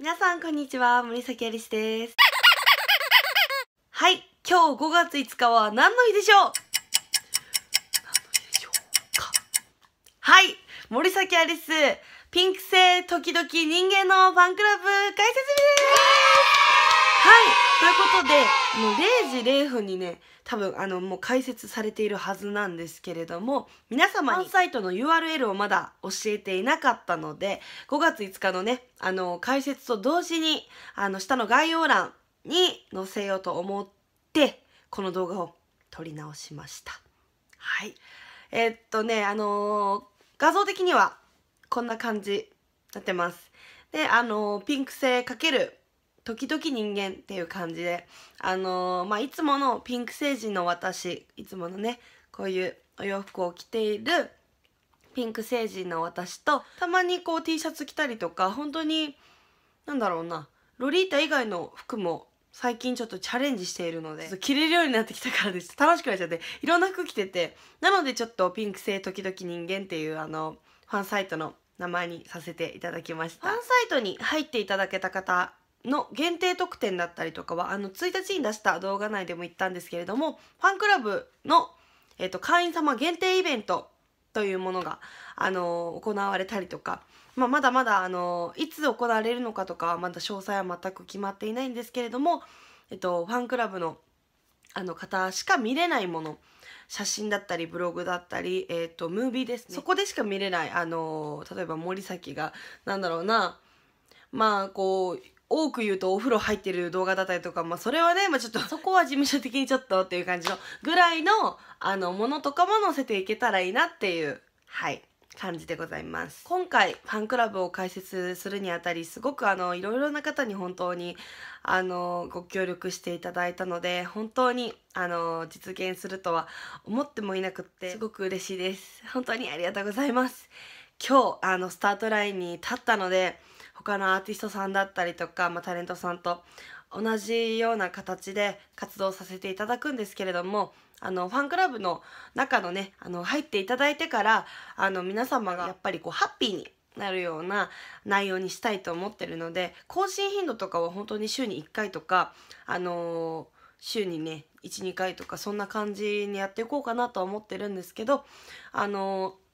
皆さんこんにちは森崎アリスですはい今日5月5日は何の日でしょうはい森崎アリス、ピンク星時々人間のファンクラブ解説日ですはいということでもう0時0分にね多分あのもう解説されているはずなんですけれども皆様にサイトの URL をまだ教えていなかったので5月5日のねあの解説と同時にあの下の概要欄に載せようと思ってこの動画を撮り直しましたはいえー、っとねあのー、画像的にはこんな感じになってますであのー、ピンク性かける時々人間っていう感じで、あのー、まあ、いつものピンク星人の私、いつものね、こういうお洋服を着ているピンク星人の私と、たまにこう T シャツ着たりとか、本当に、なんだろうな、ロリータ以外の服も最近ちょっとチャレンジしているので、着れるようになってきたからです。楽しくなっちゃって、いろんな服着てて、なのでちょっとピンク星時々人間っていうあの、ファンサイトの名前にさせていただきました。ファンサイトに入っていただけた方の限定特典だったりとかはあの1日に出した動画内でも言ったんですけれどもファンクラブの、えーと、会員様限定イベントというものが、あの行われたりとか、まあ、まだまだ、あのいつ行われるのかとかまだ詳細は全く決まっていないんですけれども、えっと、ファンクラブのあの方しか見れないもの写真だったりブログだったり、えー、とムービーですねそこでしか見れない、あの例えば森崎が何だろうなまあこう多く言うとお風呂入ってる動画だったりとか、まあ、それはね、まあ、ちょっとそこは事務所的にちょっとっていう感じのぐらいのあのものとかも載せていけたらいいなっていうはい感じでございます今回ファンクラブを開設するにあたりすごくあのいろいろな方に本当にあのご協力していただいたので本当にあの実現するとは思ってもいなくってすごく嬉しいです本当にありがとうございます今日あのスタートラインに立ったので他のアーティストさんだったりとか、まあ、タレントさんと同じような形で活動させていただくんですけれどもあのファンクラブの中のねあの入っていただいてからあの皆様がやっぱりこうハッピーになるような内容にしたいと思ってるので更新頻度とかは本当に週に1回とかあのー、週にね12回とかそんな感じにやっていこうかなとは思ってるんですけどあのー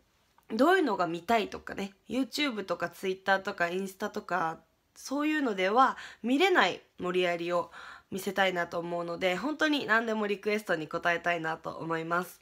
どういうのが見たいとかね YouTube とか Twitter とかインスタとかそういうのでは見れない盛り上がりを見せたいなと思うので本当に何でもリクエストに答えたいなと思います。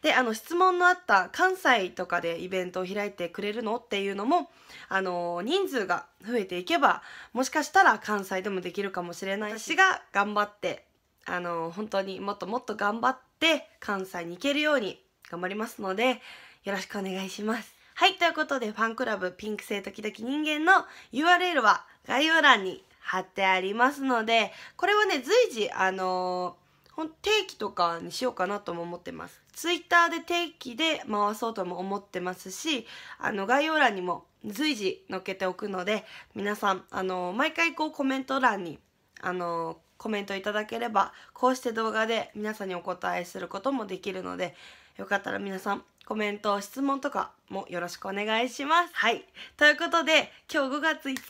であの質問のあった関西とかでイベントを開いてくれるのっていうのもあの人数が増えていけばもしかしたら関西でもできるかもしれない私が頑張ってあの本当にもっともっと頑張って関西に行けるように頑張りますのでよろしくお願いします。はい、ということでファンクラブピンク星時々人間の URL は概要欄に貼ってありますので、これはね、随時、あのー、定期とかにしようかなとも思ってます。ツイッターで定期で回そうとも思ってますし、あの、概要欄にも随時載っけておくので、皆さん、あの毎回こうコメント欄に、あのコメントいただければ、こうして動画で皆さんにお答えすることもできるので、よかったら皆さんコメント、質問とかもよろしくお願いします。はい。ということで、今日5月5日、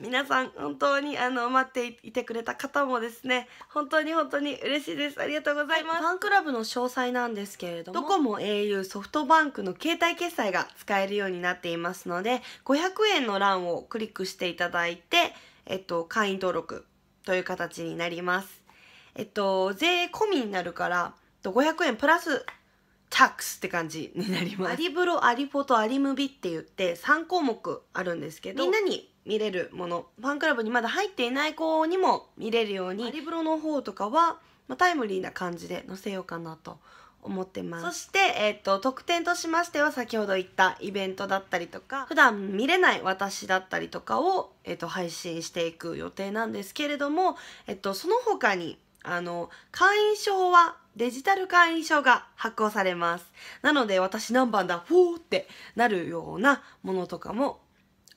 皆さん本当にあの待っていてくれた方もですね、本当に本当に嬉しいです。ありがとうございます。ファンクラブの詳細なんですけれども、ドコモ au ソフトバンクの携帯決済が使えるようになっていますので、500円の欄をクリックしていただいて、えっと、会員登録という形になります。えっと、税込みになるから、500円プラスタックスって感じになりますアリブロアリフォとアリムビって言って3項目あるんですけどみんなに見れるものファンクラブにまだ入っていない子にも見れるようにアリブロの方とかは、まあ、タイムリーな感じで載せようかなと思ってますそして、えーと、特典としましては先ほど言ったイベントだったりとか普段見れない私だったりとかを、えーと、配信していく予定なんですけれども、えーとその他にあの会員証はデジタル会員証が発行されます。なので私何番だフォーってなるようなものとかも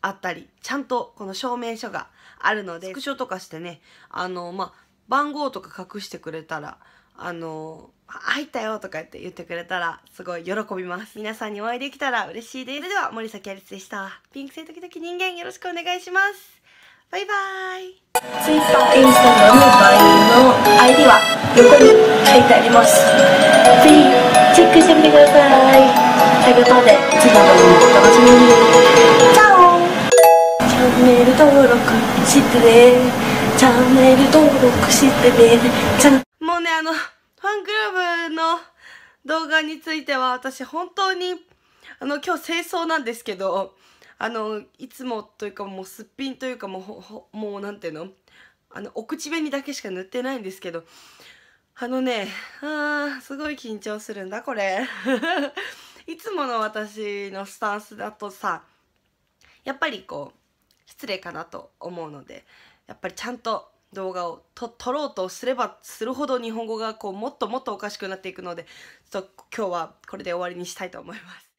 あったり、ちゃんとこの証明書があるので、スクショとかしてね、あの、まあ、番号とか隠してくれたら、あの、入ったよとかって言ってくれたら、すごい喜びます。皆さんにお会いできたら嬉しいです。それでは森崎りつでした。ピンク星時々人間よろしくお願いします。バイバーイ。Twitter、Instagram、バイの ID は横に。書いてありますぜひチェックしてみてくださいということで次回もお楽しみにチャオチャンネル登録してねチャンネル登録してねチャンもうねあのファンクラブの動画については私本当にあの今日清掃なんですけどあのいつもというかもうすっぴんというかもうもうなんていうのあのお口紅だけしか塗ってないんですけどあのね、あーすごい緊張するんだ、これ。いつもの私のスタンスだとさ、やっぱりこう、失礼かなと思うので、やっぱりちゃんと動画をと撮ろうとすればするほど日本語がこうもっともっとおかしくなっていくのでちょっと今日はこれで終わりにしたいと思います。